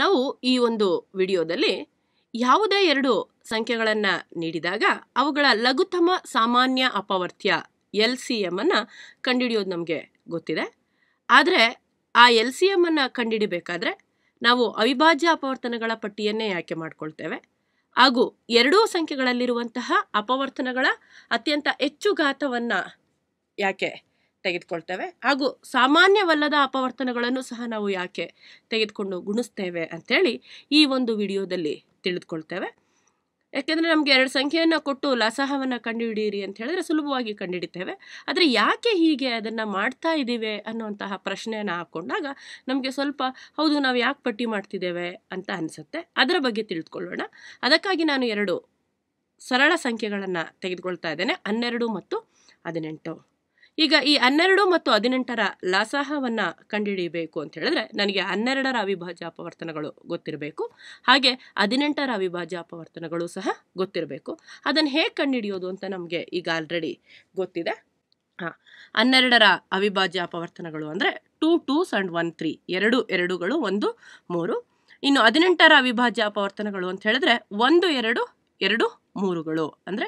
ನಾವು ಈ ಒಂದು ವಿಡಿಯೋದಲ್ಲಿ ಯಾವುದೇ ಎರಡು ಸಂಖ್ಯೆಗಳನ್ನು ನೀಡಿದಾಗ ಅವುಗಳ ಲಘುತಮ ಸಾಮಾನ್ಯ ಅಪವರ್ತ್ಯ ಎಲ್ ಸಿ ಎಮ್ಮನ್ನು ಕಂಡುಹಿಡಿಯೋದು ನಮಗೆ ಗೊತ್ತಿದೆ ಆದರೆ ಆ ಎಲ್ ಸಿ ಎಮ್ಮನ್ನು ಕಂಡುಹಿಡಿಬೇಕಾದ್ರೆ ನಾವು ಅವಿಭಾಜ್ಯ ಅಪವರ್ತನಗಳ ಪಟ್ಟಿಯನ್ನೇ ಆಯ್ಕೆ ಮಾಡಿಕೊಳ್ತೇವೆ ಹಾಗೂ ಎರಡೂ ಸಂಖ್ಯೆಗಳಲ್ಲಿರುವಂತಹ ಅಪವರ್ತನಗಳ ಅತ್ಯಂತ ಹೆಚ್ಚು ಘಾತವನ್ನು ಯಾಕೆ ತೆಗೆದುಕೊಳ್ತೇವೆ ಹಾಗೂ ಸಾಮಾನ್ಯವಲ್ಲದ ಅಪವರ್ತನಗಳನ್ನು ಸಹ ನಾವು ಯಾಕೆ ತೆಗೆದುಕೊಂಡು ಗುಣಿಸ್ತೇವೆ ಅಂಥೇಳಿ ಈ ಒಂದು ವಿಡಿಯೋದಲ್ಲಿ ತಿಳಿದುಕೊಳ್ತೇವೆ ಯಾಕೆಂದರೆ ನಮಗೆ ಎರಡು ಸಂಖ್ಯೆಯನ್ನು ಕೊಟ್ಟು ಲಸಹವನ್ನು ಕಂಡುಹಿಡಿಯಿರಿ ಅಂತ ಹೇಳಿದ್ರೆ ಸುಲಭವಾಗಿ ಕಂಡುಹಿಡಿತೇವೆ ಆದರೆ ಯಾಕೆ ಹೀಗೆ ಅದನ್ನು ಮಾಡ್ತಾ ಇದ್ದೀವಿ ಅನ್ನುವಂತಹ ಪ್ರಶ್ನೆಯನ್ನು ಹಾಕ್ಕೊಂಡಾಗ ನಮಗೆ ಸ್ವಲ್ಪ ಹೌದು ನಾವು ಯಾಕೆ ಪಟ್ಟಿ ಮಾಡ್ತಿದ್ದೇವೆ ಅಂತ ಅನಿಸುತ್ತೆ ಅದರ ಬಗ್ಗೆ ತಿಳಿದುಕೊಳ್ಳೋಣ ಅದಕ್ಕಾಗಿ ನಾನು ಎರಡು ಸರಳ ಸಂಖ್ಯೆಗಳನ್ನು ತೆಗೆದುಕೊಳ್ತಾ ಇದ್ದೇನೆ ಹನ್ನೆರಡು ಮತ್ತು ಹದಿನೆಂಟು ಈಗ ಈ ಹನ್ನೆರಡು ಮತ್ತು ಹದಿನೆಂಟರ ಲಾಸಾಹವನ್ನು ಕಂಡುಹಿಡಿಯಬೇಕು ಅಂತ ಹೇಳಿದ್ರೆ ನನಗೆ ಹನ್ನೆರಡರ ಅವಿಭಾಜ್ಯ ಅಪವರ್ತನಗಳು ಗೊತ್ತಿರಬೇಕು ಹಾಗೆ ಹದಿನೆಂಟರ ಅವಿಭಾಜ್ಯ ಅಪವರ್ತನಗಳು ಸಹ ಗೊತ್ತಿರಬೇಕು ಅದನ್ನು ಹೇಗೆ ಕಂಡುಹಿಡಿಯೋದು ಅಂತ ನಮಗೆ ಈಗ ಆಲ್ರೆಡಿ ಗೊತ್ತಿದೆ ಹಾಂ ಹನ್ನೆರಡರ ಅವಿಭಾಜ್ಯ ಅಪವರ್ತನಗಳು ಅಂದರೆ two twos and one three ಎರಡು ಎರಡುಗಳು ಒಂದು ಮೂರು ಇನ್ನು ಹದಿನೆಂಟರ ಅವಿಭಾಜ್ಯ ಅಪವರ್ತನಗಳು ಅಂತ ಹೇಳಿದ್ರೆ ಒಂದು ಎರಡು ಎರಡು ಮೂರುಗಳು ಅಂದರೆ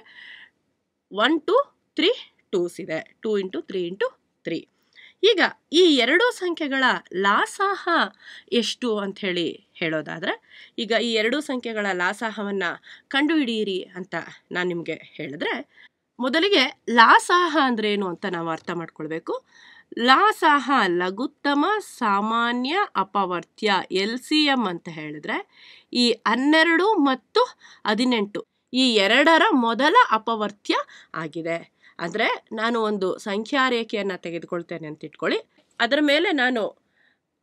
ಒನ್ ಟು ತ್ರೀ ಟೂಸ್ ಇದೆ two into three into three ಈಗ ಈ ಎರಡು ಸಂಖ್ಯೆಗಳ ಲಾಸಾಹ ಎಷ್ಟು ಅಂಥೇಳಿ ಹೇಳೋದಾದರೆ ಈಗ ಈ ಎರಡು ಸಂಖ್ಯೆಗಳ ಲಾಸಾಹವನ್ನು ಕಂಡುಹಿಡಿಯಿರಿ ಅಂತ ನಾನು ನಿಮಗೆ ಹೇಳಿದ್ರೆ ಮೊದಲಿಗೆ ಲಾಸಾಹ ಅಂದ್ರೇನು ಏನು ಅಂತ ನಾವು ಅರ್ಥ ಮಾಡ್ಕೊಳ್ಬೇಕು ಲಾಸಾಹ ಲಘುತ್ತಮ ಸಾಮಾನ್ಯ ಅಪವರ್ತ್ಯ ಎಲ್ ಸಿ ಎಮ್ ಅಂತ ಹೇಳಿದ್ರೆ ಈ ಹನ್ನೆರಡು ಮತ್ತು ಹದಿನೆಂಟು ಈ ಎರಡರ ಮೊದಲ ಅಪವರ್ತ್ಯ ಆಗಿದೆ ಆದರೆ ನಾನು ಒಂದು ಸಂಖ್ಯಾ ರೇಖೆಯನ್ನು ತೆಗೆದುಕೊಳ್ತೇನೆ ಅಂತ ಇಟ್ಕೊಳ್ಳಿ ಅದರ ಮೇಲೆ ನಾನು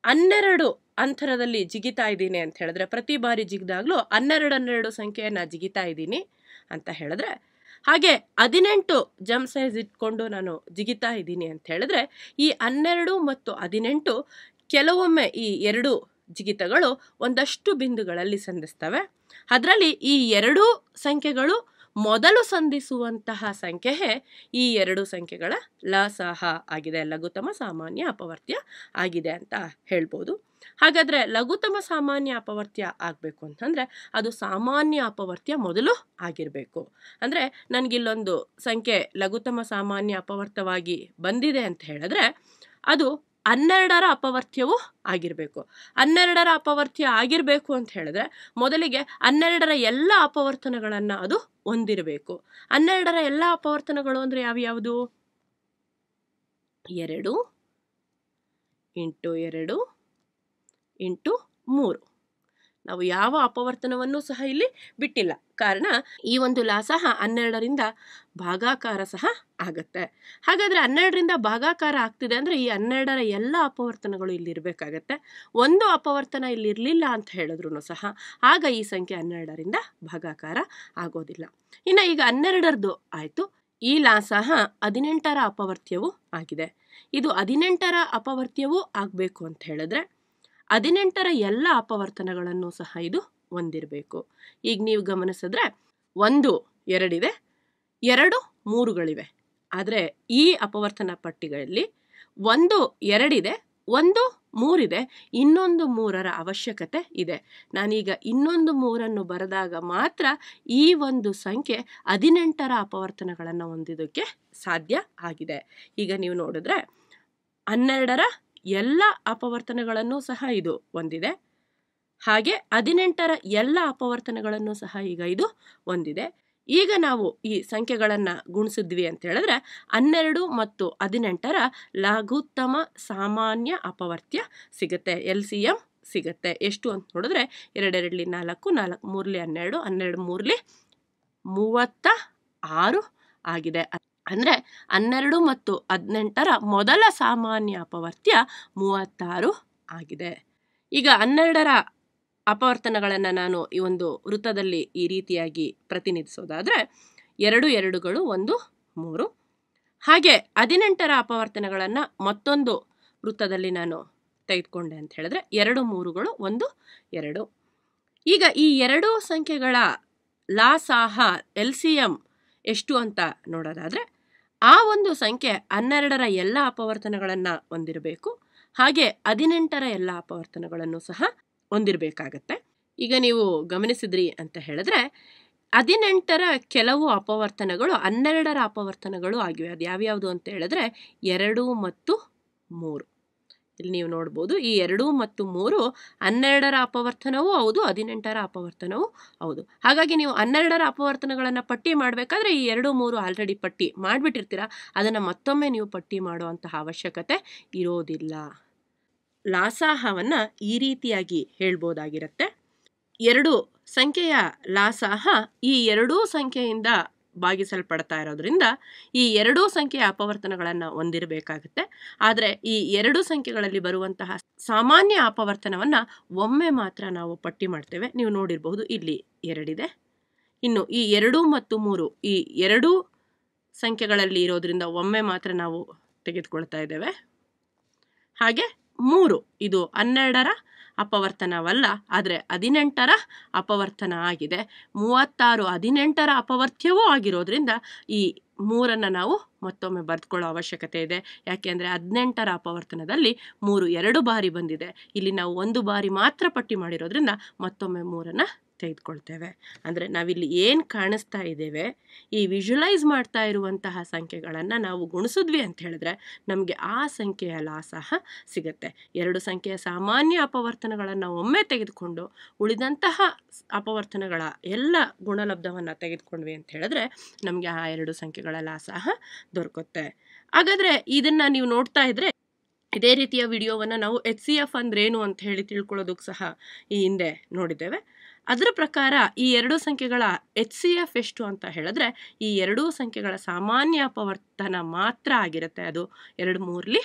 ಹನ್ನೆರಡು ಅಂತರದಲ್ಲಿ ಜಿಗಿತಾ ಇದ್ದೀನಿ ಅಂತ ಹೇಳಿದ್ರೆ ಪ್ರತಿ ಬಾರಿ ಜಿಗಿದಾಗಲೂ ಹನ್ನೆರಡು ಹನ್ನೆರಡು ಸಂಖ್ಯೆಯನ್ನು ಜಿಗಿತಾ ಇದ್ದೀನಿ ಅಂತ ಹೇಳಿದ್ರೆ ಹಾಗೆ ಹದಿನೆಂಟು ಜಮ್ ಸೈಜ್ ಇಟ್ಕೊಂಡು ನಾನು ಜಿಗಿತಾ ಇದ್ದೀನಿ ಅಂತ ಹೇಳಿದ್ರೆ ಈ ಹನ್ನೆರಡು ಮತ್ತು ಹದಿನೆಂಟು ಕೆಲವೊಮ್ಮೆ ಈ ಎರಡು ಜಿಗಿತಗಳು ಒಂದಷ್ಟು ಬಿಂದುಗಳಲ್ಲಿ ಸಂಧಿಸ್ತವೆ ಅದರಲ್ಲಿ ಈ ಎರಡೂ ಸಂಖ್ಯೆಗಳು ಮೊದಲು ಸಂಧಿಸುವಂತಹ ಸಂಖ್ಯೆ ಈ ಎರಡು ಸಂಖ್ಯೆಗಳ ಲಸಹ ಆಗಿದೆ ಲಘುತಮ ಸಾಮಾನ್ಯ ಅಪವರ್ತ್ಯ ಆಗಿದೆ ಅಂತ ಹೇಳ್ಬೋದು ಹಾಗಾದರೆ ಲಘುತಮ ಸಾಮಾನ್ಯ ಅಪವರ್ತ್ಯ ಆಗಬೇಕು ಅಂತಂದರೆ ಅದು ಸಾಮಾನ್ಯ ಅಪವರ್ತ್ಯ ಮೊದಲು ಆಗಿರಬೇಕು ಅಂದರೆ ನನಗಿಲ್ಲೊಂದು ಸಂಖ್ಯೆ ಲಘುತಮ ಸಾಮಾನ್ಯ ಅಪವರ್ತವಾಗಿ ಬಂದಿದೆ ಅಂತ ಹೇಳಿದ್ರೆ ಅದು ಹನ್ನೆರಡರ ಅಪವರ್ತ್ಯವು ಆಗಿರಬೇಕು ಹನ್ನೆರಡರ ಅಪವರ್ತ್ಯ ಆಗಿರಬೇಕು ಅಂತ ಹೇಳಿದ್ರೆ ಮೊದಲಿಗೆ ಹನ್ನೆರಡರ ಎಲ್ಲ ಅಪವರ್ತನಗಳನ್ನು ಅದು ಹೊಂದಿರಬೇಕು ಹನ್ನೆರಡರ ಎಲ್ಲ ಅಪವರ್ತನಗಳು ಅಂದರೆ ಯಾವ್ಯಾವುದು ಎರಡು ಇಂಟು ಎರಡು ಇಂಟು ಮೂರು ನಾವು ಯಾವ ಅಪವರ್ತನವನ್ನೂ ಸಹ ಇಲ್ಲಿ ಬಿಟ್ಟಿಲ್ಲ ಕಾರಣ ಈ ಒಂದು ಲಾಸಹ ಹನ್ನೆರಡರಿಂದ ಭಾಗಾಕಾರ ಸಹ ಆಗತ್ತೆ ಹಾಗಾದರೆ ಹನ್ನೆರಡರಿಂದ ಭಾಗಾಕಾರ ಆಗ್ತಿದೆ ಅಂದರೆ ಈ ಹನ್ನೆರಡರ ಎಲ್ಲ ಅಪವರ್ತನಗಳು ಇಲ್ಲಿರಬೇಕಾಗತ್ತೆ ಒಂದು ಅಪವರ್ತನ ಇಲ್ಲಿರಲಿಲ್ಲ ಅಂತ ಹೇಳಿದ್ರು ಸಹ ಆಗ ಈ ಸಂಖ್ಯೆ ಹನ್ನೆರಡರಿಂದ ಭಾಗಾಕಾರ ಆಗೋದಿಲ್ಲ ಇನ್ನು ಈಗ ಹನ್ನೆರಡರದ್ದು ಆಯಿತು ಈ ಲಾಸಹ ಹದಿನೆಂಟರ ಅಪವರ್ತ್ಯವೂ ಆಗಿದೆ ಇದು ಹದಿನೆಂಟರ ಅಪವರ್ತ್ಯವೂ ಆಗಬೇಕು ಅಂತ ಹೇಳಿದ್ರೆ ಹದಿನೆಂಟರ ಎಲ್ಲ ಅಪವರ್ತನಗಳನ್ನು ಸಹ ಇದು ಹೊಂದಿರಬೇಕು ಈಗ ನೀವು ಗಮನಿಸಿದ್ರೆ ಒಂದು ಎರಡಿದೆ ಎರಡು ಮೂರುಗಳಿವೆ ಆದರೆ ಈ ಅಪವರ್ತನ ಪಟ್ಟಿಗಳಲ್ಲಿ ಒಂದು ಎರಡಿದೆ ಒಂದು ಮೂರಿದೆ ಇನ್ನೊಂದು ಮೂರರ ಅವಶ್ಯಕತೆ ಇದೆ ನಾನೀಗ ಇನ್ನೊಂದು ಮೂರನ್ನು ಬರೆದಾಗ ಮಾತ್ರ ಈ ಒಂದು ಸಂಖ್ಯೆ ಹದಿನೆಂಟರ ಅಪವರ್ತನಗಳನ್ನು ಹೊಂದಿದ್ದಕ್ಕೆ ಸಾಧ್ಯ ಆಗಿದೆ ಈಗ ನೀವು ನೋಡಿದ್ರೆ ಹನ್ನೆರಡರ ಎಲ್ಲ ಅಪವರ್ತನಗಳನ್ನು ಸಹ ಇದು ಹೊಂದಿದೆ ಹಾಗೆ ಹದಿನೆಂಟರ ಎಲ್ಲ ಅಪವರ್ತನಗಳನ್ನು ಸಹ ಈಗ ಇದು ಹೊಂದಿದೆ ಈಗ ನಾವು ಈ ಸಂಖ್ಯೆಗಳನ್ನು ಗುಣಿಸಿದ್ವಿ ಅಂತ ಹೇಳಿದ್ರೆ ಹನ್ನೆರಡು ಮತ್ತು ಹದಿನೆಂಟರ ಲಘುತ್ತಮ ಸಾಮಾನ್ಯ ಅಪವರ್ತ್ಯ ಸಿಗುತ್ತೆ ಎಲ್ ಸಿ ಎಂ ಸಿಗುತ್ತೆ ಎಷ್ಟು ಅಂತ ನೋಡಿದ್ರೆ ಎರಡೆರಡಲಿ ನಾಲ್ಕು ನಾಲ್ಕು ಮೂರಲಿ ಹನ್ನೆರಡು ಹನ್ನೆರಡು ಮೂರಲಿ ಮೂವತ್ತ ಆರು ಆಗಿದೆ ಅಂದರೆ ಹನ್ನೆರಡು ಮತ್ತು ಹದಿನೆಂಟರ ಮೊದಲ ಸಾಮಾನ್ಯ ಅಪವರ್ತ್ಯ ಮೂವತ್ತಾರು ಆಗಿದೆ ಈಗ ಹನ್ನೆರಡರ ಅಪವರ್ತನಗಳನ್ನು ನಾನು ಈ ಒಂದು ವೃತ್ತದಲ್ಲಿ ಈ ರೀತಿಯಾಗಿ ಪ್ರತಿನಿಧಿಸೋದಾದರೆ ಎರಡು ಎರಡುಗಳು ಒಂದು ಮೂರು ಹಾಗೆ ಹದಿನೆಂಟರ ಅಪವರ್ತನಗಳನ್ನು ಮತ್ತೊಂದು ವೃತ್ತದಲ್ಲಿ ನಾನು ತೆಗೆದುಕೊಂಡೆ ಅಂತ ಹೇಳಿದ್ರೆ ಎರಡು ಮೂರುಗಳು ಒಂದು ಎರಡು ಈಗ ಈ ಎರಡೂ ಸಂಖ್ಯೆಗಳ ಲಾಸಾಹ ಎಲ್ ಸಿ ಎಷ್ಟು ಅಂತ ನೋಡೋದಾದರೆ ಆ ಒಂದು ಸಂಖ್ಯೆ ಹನ್ನೆರಡರ ಎಲ್ಲ ಅಪವರ್ತನಗಳನ್ನು ಹೊಂದಿರಬೇಕು ಹಾಗೆ ಹದಿನೆಂಟರ ಎಲ್ಲ ಅಪವರ್ತನಗಳನ್ನು ಸಹ ಹೊಂದಿರಬೇಕಾಗತ್ತೆ ಈಗ ನೀವು ಗಮನಿಸಿದ್ರಿ ಅಂತ ಹೇಳಿದ್ರೆ ಹದಿನೆಂಟರ ಕೆಲವು ಅಪವರ್ತನಗಳು ಹನ್ನೆರಡರ ಅಪವರ್ತನಗಳು ಆಗಿವೆ ಅದು ಯಾವ್ಯಾವುದು ಅಂತ ಹೇಳಿದ್ರೆ ಎರಡು ಮತ್ತು ಮೂರು ಇಲ್ಲಿ ನೀವು ನೋಡ್ಬೋದು ಈ ಎರಡು ಮತ್ತು ಮೂರು ಹನ್ನೆರಡರ ಅಪವರ್ತನವೂ ಹೌದು ಹದಿನೆಂಟರ ಅಪವರ್ತನವೂ ಹೌದು ಹಾಗಾಗಿ ನೀವು ಹನ್ನೆರಡರ ಅಪವರ್ತನಗಳನ್ನು ಪಟ್ಟಿ ಮಾಡಬೇಕಾದ್ರೆ ಈ ಎರಡು ಮೂರು ಆಲ್ರೆಡಿ ಪಟ್ಟಿ ಮಾಡಿಬಿಟ್ಟಿರ್ತೀರ ಅದನ್ನು ಮತ್ತೊಮ್ಮೆ ನೀವು ಪಟ್ಟಿ ಮಾಡುವಂತಹ ಅವಶ್ಯಕತೆ ಇರೋದಿಲ್ಲ ಲಾಸಾಹವನ್ನು ಈ ರೀತಿಯಾಗಿ ಹೇಳ್ಬೋದಾಗಿರುತ್ತೆ ಎರಡು ಸಂಖ್ಯೆಯ ಲಾಸಾಹ ಈ ಎರಡೂ ಸಂಖ್ಯೆಯಿಂದ ಭಾಗಿಸಲ್ಪಡ್ತಾ ಇರೋದ್ರಿಂದ ಈ ಎರಡೂ ಸಂಖ್ಯೆಯ ಅಪವರ್ತನಗಳನ್ನು ಹೊಂದಿರಬೇಕಾಗುತ್ತೆ ಆದರೆ ಈ ಎರಡೂ ಸಂಖ್ಯೆಗಳಲ್ಲಿ ಬರುವಂತಹ ಸಾಮಾನ್ಯ ಅಪವರ್ತನವನ್ನು ಒಮ್ಮೆ ಮಾತ್ರ ನಾವು ಪಟ್ಟಿ ಮಾಡ್ತೇವೆ ನೀವು ನೋಡಿರಬಹುದು ಇಲ್ಲಿ ಎರಡಿದೆ ಇನ್ನು ಈ ಎರಡು ಮತ್ತು ಮೂರು ಈ ಎರಡೂ ಸಂಖ್ಯೆಗಳಲ್ಲಿ ಇರೋದ್ರಿಂದ ಒಮ್ಮೆ ಮಾತ್ರ ನಾವು ತೆಗೆದುಕೊಳ್ತಾ ಇದ್ದೇವೆ ಹಾಗೆ ಮೂರು ಇದು ಹನ್ನೆರಡರ ಅಪವರ್ತನವಲ್ಲ ಆದರೆ ಹದಿನೆಂಟರ ಅಪವರ್ತನ ಆಗಿದೆ ಮೂವತ್ತಾರು ಹದಿನೆಂಟರ ಅಪವರ್ತ್ಯವೂ ಆಗಿರೋದ್ರಿಂದ ಈ ಮೂರನ್ನು ನಾವು ಮತ್ತೊಮ್ಮೆ ಬರೆದುಕೊಳ್ಳೋ ಅವಶ್ಯಕತೆ ಇದೆ ಯಾಕೆಂದರೆ ಹದಿನೆಂಟರ ಅಪವರ್ತನದಲ್ಲಿ ಮೂರು ಎರಡು ಬಾರಿ ಬಂದಿದೆ ಇಲ್ಲಿ ನಾವು ಒಂದು ಬಾರಿ ಮಾತ್ರ ಪಟ್ಟಿ ಮಾಡಿರೋದ್ರಿಂದ ಮತ್ತೊಮ್ಮೆ ಮೂರನ್ನು ತೆಗೆದುಕೊಳ್ತೇವೆ ಅಂದರೆ ನಾವಿಲ್ಲಿ ಏನು ಕಾಣಿಸ್ತಾ ಇದ್ದೇವೆ ಈ ವಿಜುಲೈಸ್ ಮಾಡ್ತಾ ಇರುವಂತಹ ಸಂಖ್ಯೆಗಳನ್ನು ನಾವು ಗುಣಿಸಿದ್ವಿ ಅಂತ ಹೇಳಿದ್ರೆ ನಮಗೆ ಆ ಸಂಖ್ಯೆಯ ಲಾಸಹ ಸಿಗುತ್ತೆ ಎರಡು ಸಂಖ್ಯೆಯ ಸಾಮಾನ್ಯ ಅಪವರ್ತನಗಳನ್ನು ಒಮ್ಮೆ ತೆಗೆದುಕೊಂಡು ಉಳಿದಂತಹ ಅಪವರ್ತನಗಳ ಎಲ್ಲ ಗುಣಲಬ್ಧವನ್ನು ತೆಗೆದುಕೊಂಡ್ವಿ ಅಂತ ಹೇಳಿದ್ರೆ ನಮಗೆ ಆ ಎರಡು ಸಂಖ್ಯೆಗಳ ಲಾಸಹ ದೊರಕುತ್ತೆ ಹಾಗಾದರೆ ಇದನ್ನು ನೀವು ನೋಡ್ತಾ ಇದ್ದರೆ ಇದೇ ರೀತಿಯ ವಿಡಿಯೋವನ್ನು ನಾವು ಎಚ್ ಸಿ ಎಫ್ ಅಂದ್ರೇನು ಅಂತ ಹೇಳಿ ತಿಳ್ಕೊಳ್ಳೋದಕ್ಕೆ ಸಹ ಈ ಹಿಂದೆ ನೋಡಿದ್ದೇವೆ ಅದರ ಪ್ರಕಾರ ಈ ಎರಡು ಸಂಖ್ಯೆಗಳ ಎಚ್ ಸಿ ಎಫ್ ಎಷ್ಟು ಅಂತ ಹೇಳಿದ್ರೆ ಈ ಎರಡೂ ಸಂಖ್ಯೆಗಳ ಸಾಮಾನ್ಯ ಅಪವರ್ತನ ಮಾತ್ರ ಆಗಿರುತ್ತೆ ಅದು ಎರಡು ಮೂರಲಿ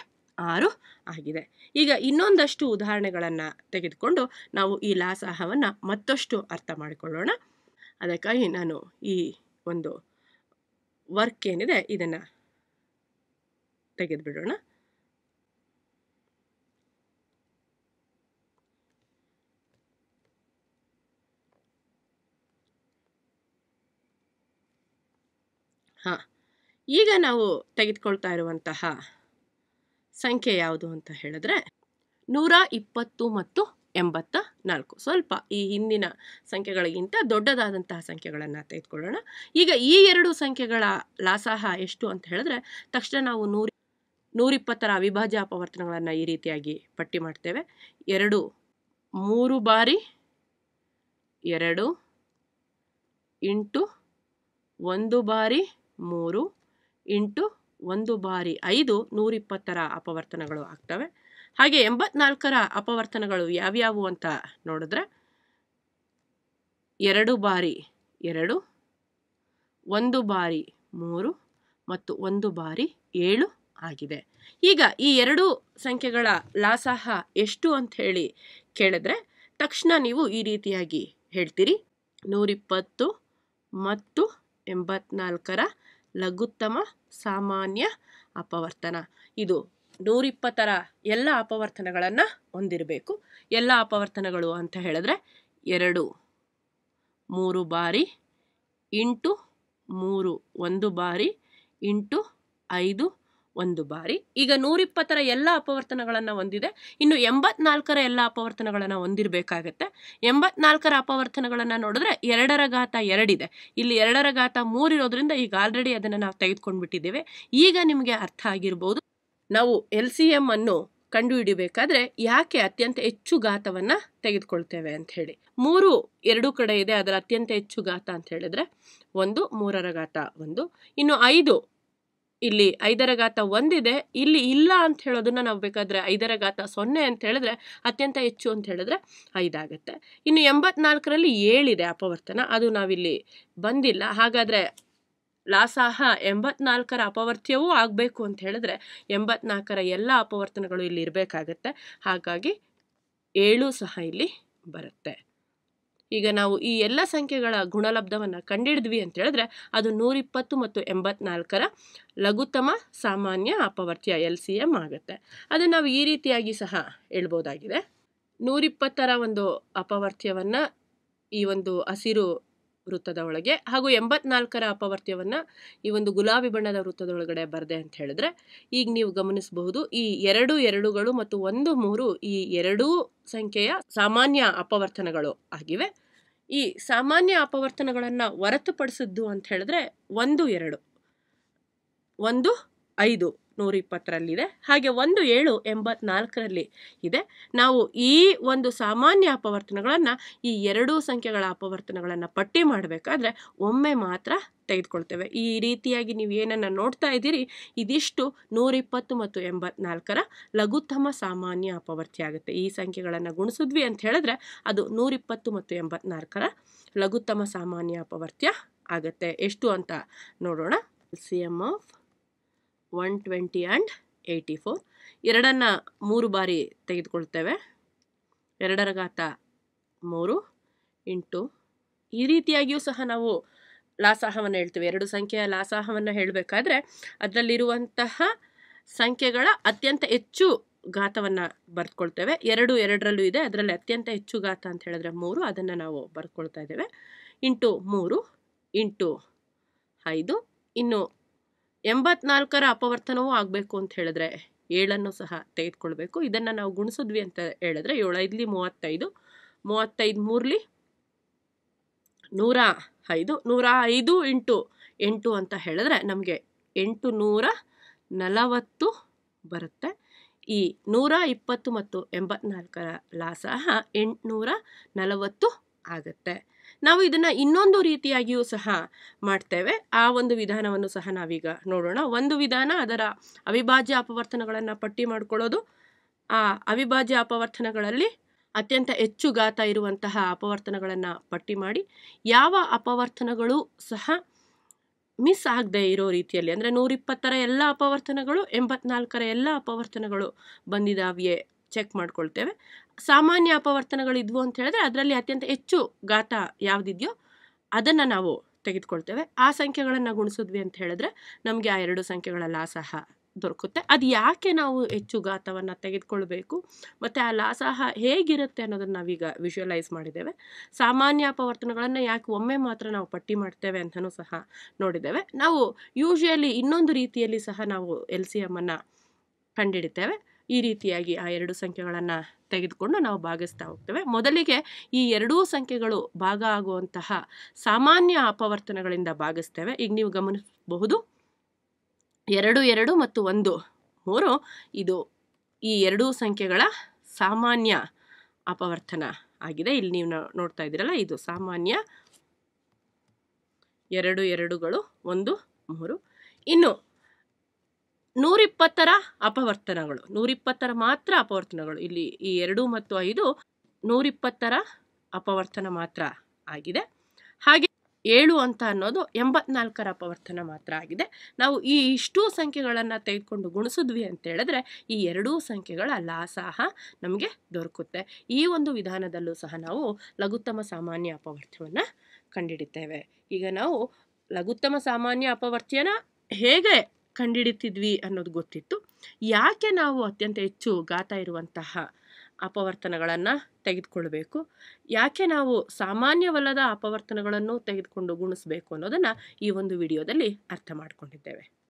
ಆರು ಆಗಿದೆ ಈಗ ಇನ್ನೊಂದಷ್ಟು ಉದಾಹರಣೆಗಳನ್ನು ತೆಗೆದುಕೊಂಡು ನಾವು ಈ ಲಾಸಾಹವನ್ನು ಮತ್ತಷ್ಟು ಅರ್ಥ ಮಾಡಿಕೊಳ್ಳೋಣ ಅದಕ್ಕಾಗಿ ನಾನು ಈ ಒಂದು ವರ್ಕ್ ಏನಿದೆ ಇದನ್ನು ತೆಗೆದುಬಿಡೋಣ ಹಾಂ ಈಗ ನಾವು ತೆಗೆದುಕೊಳ್ತಾ ಇರುವಂತಹ ಸಂಖ್ಯೆ ಯಾವುದು ಅಂತ ಹೇಳಿದ್ರೆ ನೂರ ಇಪ್ಪತ್ತು ಮತ್ತು ಎಂಬತ್ತ ನಾಲ್ಕು ಸ್ವಲ್ಪ ಈ ಹಿಂದಿನ ಸಂಖ್ಯೆಗಳಿಗಿಂತ ದೊಡ್ಡದಾದಂತಹ ಸಂಖ್ಯೆಗಳನ್ನು ತೆಗೆದುಕೊಳ್ಳೋಣ ಈಗ ಈ ಎರಡು ಸಂಖ್ಯೆಗಳ ಲಾಸಾಹ ಎಷ್ಟು ಅಂತ ಹೇಳಿದ್ರೆ ತಕ್ಷಣ ನಾವು ನೂರ ನೂರಿಪ್ಪತ್ತರ ಅವಿಭಾಜ್ಯ ಅಪವರ್ತನಗಳನ್ನು ಈ ರೀತಿಯಾಗಿ ಪಟ್ಟಿ ಮಾಡ್ತೇವೆ ಎರಡು ಮೂರು ಬಾರಿ ಎರಡು ಇಂಟು ಒಂದು ಬಾರಿ ಮೂರು ಇಂಟು ಒಂದು ಬಾರಿ ಐದು ನೂರಿಪ್ಪತ್ತರ ಅಪವರ್ತನಗಳು ಆಗ್ತವೆ ಹಾಗೆ ಎಂಬತ್ನಾಲ್ಕರ ಅಪವರ್ತನಗಳು ಯಾವ್ಯಾವು ಅಂತ ನೋಡಿದ್ರೆ ಎರಡು ಬಾರಿ ಎರಡು ಒಂದು ಬಾರಿ ಮೂರು ಮತ್ತು ಒಂದು ಬಾರಿ ಏಳು ಆಗಿದೆ ಈಗ ಈ ಎರಡು ಸಂಖ್ಯೆಗಳ ಲಾಸಾಹ ಎಷ್ಟು ಅಂತ ಹೇಳಿ ಕೇಳಿದ್ರೆ ತಕ್ಷಣ ನೀವು ಈ ರೀತಿಯಾಗಿ ಹೇಳ್ತೀರಿ ನೂರಿಪ್ಪತ್ತು ಮತ್ತು ಎಂಬತ್ನಾಲ್ಕರ ಲಘುತ್ತಮ ಸಾಮಾನ್ಯ ಅಪವರ್ತನ ಇದು ನೂರಿಪ್ಪತ್ತರ ಎಲ್ಲ ಅಪವರ್ತನಗಳನ್ನು ಹೊಂದಿರಬೇಕು ಎಲ್ಲ ಅಪವರ್ತನಗಳು ಅಂತ ಹೇಳಿದ್ರೆ ಎರಡು ಮೂರು ಬಾರಿ ಇಂಟು ಮೂರು ಒಂದು ಬಾರಿ ಇಂಟು ಐದು ಒಂದು ಬಾರಿ ಈಗ ನೂರಿಪ್ಪತ್ತರ ಎಲ್ಲ ಅಪವರ್ತನಗಳನ್ನು ಹೊಂದಿದೆ ಇನ್ನು ಎಂಬತ್ನಾಲ್ಕರ ಎಲ್ಲ ಅಪವರ್ತನಗಳನ್ನು ಹೊಂದಿರಬೇಕಾಗತ್ತೆ ಎಂಬತ್ನಾಲ್ಕರ ಅಪವರ್ತನಗಳನ್ನು ನೋಡಿದ್ರೆ ಎರಡರ ಘಾತ ಎರಡಿದೆ ಇಲ್ಲಿ ಎರಡರ ಘಾತ ಮೂರಿರೋದ್ರಿಂದ ಈಗ ಆಲ್ರೆಡಿ ಅದನ್ನು ನಾವು ತೆಗೆದುಕೊಂಡು ಬಿಟ್ಟಿದ್ದೇವೆ ಈಗ ನಿಮಗೆ ಅರ್ಥ ಆಗಿರ್ಬೋದು ನಾವು ಎಲ್ ಸಿ ಎಮ್ ಅನ್ನು ಕಂಡುಹಿಡಿಬೇಕಾದ್ರೆ ಯಾಕೆ ಅತ್ಯಂತ ಹೆಚ್ಚು ಘಾತವನ್ನು ತೆಗೆದುಕೊಳ್ತೇವೆ ಅಂತ ಹೇಳಿ ಮೂರು ಎರಡು ಕಡೆ ಇದೆ ಅದರ ಅತ್ಯಂತ ಹೆಚ್ಚು ಘಾತ ಅಂತ ಹೇಳಿದ್ರೆ ಒಂದು ಮೂರರ ಘಾತ ಒಂದು ಇನ್ನು ಐದು ಇಲ್ಲಿ ಐದರ ಘಾತ ಒಂದಿದೆ ಇಲ್ಲಿ ಇಲ್ಲ ಅಂತ ಹೇಳೋದನ್ನ ನಾವು ಬೇಕಾದ್ರೆ ಐದರ ಘಾತ ಸೊನ್ನೆ ಅಂತ ಹೇಳಿದ್ರೆ ಅತ್ಯಂತ ಹೆಚ್ಚು ಅಂತ ಹೇಳಿದ್ರೆ ಐದಾಗುತ್ತೆ ಇನ್ನು ಎಂಬತ್ನಾಲ್ಕರಲ್ಲಿ ಏಳಿದೆ ಅಪವರ್ತನ ಅದು ನಾವಿಲ್ಲಿ ಬಂದಿಲ್ಲ ಹಾಗಾದರೆ ಲಾಸಾಹ ಎಂಬತ್ನಾಲ್ಕರ ಅಪವರ್ತ್ಯವೂ ಆಗಬೇಕು ಅಂತ ಹೇಳಿದ್ರೆ ಎಂಬತ್ನಾಲ್ಕರ ಎಲ್ಲ ಅಪವರ್ತನಗಳು ಇಲ್ಲಿ ಇರಬೇಕಾಗತ್ತೆ ಹಾಗಾಗಿ ಏಳು ಸಹ ಇಲ್ಲಿ ಬರುತ್ತೆ ಈಗ ನಾವು ಈ ಎಲ್ಲ ಸಂಖ್ಯೆಗಳ ಗುಣಲಬ್ಧವನ್ನು ಕಂಡಿಡಿದ್ವಿ ಅಂತ ಹೇಳಿದ್ರೆ ಅದು ನೂರಿಪ್ಪತ್ತು ಮತ್ತು ಎಂಬತ್ನಾಲ್ಕರ ಲಘುತಮ ಸಾಮಾನ್ಯ ಅಪವರ್ತ್ಯ ಎಲ್ ಸಿ ಎಮ್ ಆಗುತ್ತೆ ಅದನ್ನು ನಾವು ಈ ರೀತಿಯಾಗಿ ಸಹ ಹೇಳ್ಬೋದಾಗಿದೆ ನೂರಿಪ್ಪತ್ತರ ಒಂದು ಅಪವರ್ತ್ಯವನ್ನು ಈ ಒಂದು ಹಸಿರು ವೃತ್ತದ ಒಳಗೆ ಹಾಗೂ ಎಂಬತ್ನಾಲ್ಕರ ಅಪವರ್ತ್ಯವನ್ನು ಈ ಒಂದು ಗುಲಾಬಿ ಬಣ್ಣದ ವೃತ್ತದೊಳಗಡೆ ಬರದೆ ಅಂತ ಹೇಳಿದ್ರೆ ಈಗ ನೀವು ಗಮನಿಸಬಹುದು ಈ ಎರಡು ಎರಡುಗಳು ಮತ್ತು ಒಂದು ಮೂರು ಈ ಎರಡೂ ಸಂಖ್ಯೆಯ ಸಾಮಾನ್ಯ ಅಪವರ್ತನಗಳು ಆಗಿವೆ ಈ ಸಾಮಾನ್ಯ ಅಪವರ್ತನಗಳನ್ನು ಹೊರತುಪಡಿಸಿದ್ದು ಅಂತ ಹೇಳಿದ್ರೆ ಒಂದು ಎರಡು ಒಂದು ಐದು ನೂರಿಪ್ಪತ್ತರಲ್ಲಿದೆ ಹಾಗೆ ಒಂದು ಏಳು ಎಂಬತ್ನಾಲ್ಕರಲ್ಲಿ ಇದೆ ನಾವು ಈ ಒಂದು ಸಾಮಾನ್ಯ ಅಪವರ್ತನಗಳನ್ನು ಈ ಎರಡೂ ಸಂಖ್ಯೆಗಳ ಅಪವರ್ತನಗಳನ್ನು ಪಟ್ಟಿ ಮಾಡಬೇಕಾದ್ರೆ ಒಮ್ಮೆ ಮಾತ್ರ ತೆಗೆದುಕೊಳ್ತೇವೆ ಈ ರೀತಿಯಾಗಿ ನೀವು ಏನನ್ನು ನೋಡ್ತಾ ಇದ್ದೀರಿ ಇದಿಷ್ಟು ನೂರಿಪ್ಪತ್ತು ಮತ್ತು ಎಂಬತ್ನಾಲ್ಕರ ಲಘುತ್ತಮ ಸಾಮಾನ್ಯ ಅಪವರ್ತಿ ಆಗುತ್ತೆ ಈ ಸಂಖ್ಯೆಗಳನ್ನು ಗುಣಿಸಿದ್ವಿ ಅಂತ ಹೇಳಿದ್ರೆ ಅದು ನೂರಿಪ್ಪತ್ತು ಮತ್ತು ಎಂಬತ್ನಾಲ್ಕರ ಲಘುತ್ತಮ ಸಾಮಾನ್ಯ ಅಪವರ್ತ್ಯ ಆಗುತ್ತೆ ಎಷ್ಟು ಅಂತ ನೋಡೋಣ C M of one twenty and eighty four ಎರಡನ್ನು ಮೂರು ಬಾರಿ ತೆಗೆದುಕೊಳ್ತೇವೆ ಎರಡರ ಘಾತ ಮೂರು ಇಂಟು ಈ ರೀತಿಯಾಗಿಯೂ ಸಹ ನಾವು ಲಾಸಾಹವನ್ನು ಹೇಳ್ತೇವೆ ಎರಡು ಸಂಖ್ಯೆಯ ಲಾಸಾಹವನ್ನು ಹೇಳಬೇಕಾದ್ರೆ ಅದರಲ್ಲಿರುವಂತಹ ಸಂಖ್ಯೆಗಳ ಅತ್ಯಂತ ಹೆಚ್ಚು ಘಾತವನ್ನು ಬರ್ಕೊಳ್ತೇವೆ ಎರಡು ಎರಡರಲ್ಲೂ ಇದೆ ಅದರಲ್ಲಿ ಅತ್ಯಂತ ಹೆಚ್ಚು ಘಾತ ಅಂತ ಹೇಳಿದ್ರೆ ಮೂರು ಅದನ್ನು ನಾವು ಬರ್ಕೊಳ್ತಾ ಇದ್ದೇವೆ ಇಂಟು ಮೂರು ಇಂಟು ಐದು ಇನ್ನು ಎಂಬತ್ನಾಲ್ಕರ ಅಪವರ್ತನವೂ ಆಗಬೇಕು ಅಂತ ಹೇಳಿದ್ರೆ ಏಳನ್ನು ಸಹ ತೆಗೆದುಕೊಳ್ಬೇಕು ಇದನ್ನು ನಾವು ಗುಣಿಸಿದ್ವಿ ಅಂತ ಹೇಳಿದ್ರೆ ಏಳೈದ್ಲಿ ಮೂವತ್ತೈದು ಮೂವತ್ತೈದು ಮೂರಲಿ ನೂರ ಐದು ನೂರ ಐದು ಇಂಟು ಎಂಟು ಅಂತ ಹೇಳಿದ್ರೆ ನಮಗೆ ಎಂಟು ನೂರ ನಲವತ್ತು ಬರುತ್ತೆ ಈ ನೂರ ಇಪ್ಪತ್ತು ಮತ್ತು ಎಂಬತ್ನಾಲ್ಕರ ಲಾಸ ಎಂಟುನೂರ ನಲವತ್ತು ಆಗುತ್ತೆ ನಾವು ಇದನ್ನು ಇನ್ನೊಂದು ರೀತಿಯಾಗಿಯೂ ಸಹ ಮಾಡ್ತೇವೆ ಆ ಒಂದು ವಿಧಾನವನ್ನು ಸಹ ನಾವೀಗ ನೋಡೋಣ ಒಂದು ವಿಧಾನ ಅದರ ಅವಿಭಾಜ್ಯ ಅಪವರ್ತನಗಳನ್ನು ಪಟ್ಟಿ ಮಾಡಿಕೊಳ್ಳೋದು ಆ ಅವಿಭಾಜ್ಯ ಅಪವರ್ತನಗಳಲ್ಲಿ ಅತ್ಯಂತ ಹೆಚ್ಚು ಗಾತ ಇರುವಂತಹ ಅಪವರ್ತನಗಳನ್ನು ಪಟ್ಟಿ ಮಾಡಿ ಯಾವ ಅಪವರ್ತನಗಳು ಸಹ ಮಿಸ್ ಆಗದೆ ಇರೋ ರೀತಿಯಲ್ಲಿ ಅಂದರೆ ನೂರಿಪ್ಪತ್ತರ ಎಲ್ಲ ಅಪವರ್ತನಗಳು ಎಂಬತ್ನಾಲ್ಕರ ಎಲ್ಲ ಅಪವರ್ತನಗಳು ಬಂದಿದ್ದಾವೆಯೇ ಚೆಕ್ ಮಾಡ್ಕೊಳ್ತೇವೆ ಸಾಮಾನ್ಯ ಅಪವರ್ತನಗಳಿದ್ವು ಅಂತ ಹೇಳಿದ್ರೆ ಅದರಲ್ಲಿ ಅತ್ಯಂತ ಹೆಚ್ಚು ಘಾತ ಯಾವುದಿದೆಯೋ ಅದನ್ನು ನಾವು ತೆಗೆದುಕೊಳ್ತೇವೆ ಆ ಸಂಖ್ಯೆಗಳನ್ನು ಗುಣಿಸಿದ್ವಿ ಅಂತ ಹೇಳಿದ್ರೆ ನಮಗೆ ಆ ಎರಡು ಸಂಖ್ಯೆಗಳ ಲಾಸಹ ದೊರಕುತ್ತೆ ಅದು ಯಾಕೆ ನಾವು ಹೆಚ್ಚು ಘಾತವನ್ನು ತೆಗೆದುಕೊಳ್ಬೇಕು ಮತ್ತು ಆ ಲಾಸಾಹ ಹೇಗಿರುತ್ತೆ ಅನ್ನೋದನ್ನು ನಾವೀಗ ವಿಷುವಲೈಸ್ ಮಾಡಿದ್ದೇವೆ ಸಾಮಾನ್ಯ ಅಪವರ್ತನಗಳನ್ನು ಯಾಕೆ ಒಮ್ಮೆ ಮಾತ್ರ ನಾವು ಪಟ್ಟಿ ಮಾಡ್ತೇವೆ ಅಂತಲೂ ಸಹ ನೋಡಿದ್ದೇವೆ ನಾವು ಯೂಶುವಲಿ ಇನ್ನೊಂದು ರೀತಿಯಲ್ಲಿ ಸಹ ನಾವು ಎಲ್ ಸಿ ಎಮ್ಮನ್ನು ಕಂಡಿಡಿತೇವೆ ಈ ರೀತಿಯಾಗಿ ಆ ಎರಡು ಸಂಖ್ಯೆಗಳನ್ನು ತೆಗೆದುಕೊಂಡು ನಾವು ಭಾಗಿಸ್ತಾ ಹೋಗ್ತೇವೆ ಮೊದಲಿಗೆ ಈ ಎರಡೂ ಸಂಖ್ಯೆಗಳು ಭಾಗ ಆಗುವಂತಹ ಸಾಮಾನ್ಯ ಅಪವರ್ತನಗಳಿಂದ ಭಾಗಿಸ್ತೇವೆ ಈಗ ನೀವು ಗಮನಿಸಬಹುದು ಎರಡು ಎರಡು ಮತ್ತು ಒಂದು ಮೂರು ಇದು ಈ ಎರಡೂ ಸಂಖ್ಯೆಗಳ ಸಾಮಾನ್ಯ ಅಪವರ್ತನ ಆಗಿದೆ ಇಲ್ಲಿ ನೀವು ನೋಡ್ತಾ ಇದ್ದೀರಲ್ಲ ಇದು ಸಾಮಾನ್ಯ ಎರಡು ಎರಡುಗಳು ಒಂದು ಮೂರು ಇನ್ನು ನೂರಿಪ್ಪತ್ತರ ಅಪವರ್ತನಗಳು ನೂರಿಪ್ಪತ್ತರ ಮಾತ್ರ ಅಪವರ್ತನಗಳು ಇಲ್ಲಿ ಈ ಎರಡು ಮತ್ತು ಐದು ನೂರಿಪ್ಪತ್ತರ ಅಪವರ್ತನ ಮಾತ್ರ ಆಗಿದೆ ಹಾಗೆ ಏಳು ಅಂತ ಅನ್ನೋದು ಎಂಬತ್ನಾಲ್ಕರ ಅಪವರ್ತನ ಮಾತ್ರ ಆಗಿದೆ ನಾವು ಈ ಇಷ್ಟು ಸಂಖ್ಯೆಗಳನ್ನು ತೆಗೆದುಕೊಂಡು ಗುಣಿಸಿದ್ವಿ ಅಂತ ಹೇಳಿದ್ರೆ ಈ ಎರಡೂ ಸಂಖ್ಯೆಗಳ ಲಾಸಾಹ ನಮಗೆ ದೊರಕುತ್ತೆ ಈ ಒಂದು ವಿಧಾನದಲ್ಲೂ ಸಹ ನಾವು ಲಘುತ್ತಮ ಸಾಮಾನ್ಯ ಅಪವರ್ತನವನ್ನು ಕಂಡಿಡಿತೇವೆ ಈಗ ನಾವು ಲಘುತ್ತಮ ಸಾಮಾನ್ಯ ಅಪವರ್ತ್ಯನ ಹೇಗೆ ಕಂಡಿಡಿತಿದ್ವಿ ಅನ್ನೋದು ಗೊತ್ತಿತ್ತು ಯಾಕೆ ನಾವು ಅತ್ಯಂತ ಹೆಚ್ಚು ಗಾತ ಇರುವಂತಹ ಅಪವರ್ತನಗಳನ್ನು ತೆಗೆದುಕೊಳ್ಬೇಕು ಯಾಕೆ ನಾವು ಸಾಮಾನ್ಯವಲ್ಲದ ಅಪವರ್ತನಗಳನ್ನು ತೆಗೆದುಕೊಂಡು ಗುಣಿಸಬೇಕು ಅನ್ನೋದನ್ನು ಈ ಒಂದು ವಿಡಿಯೋದಲ್ಲಿ ಅರ್ಥ ಮಾಡಿಕೊಂಡಿದ್ದೇವೆ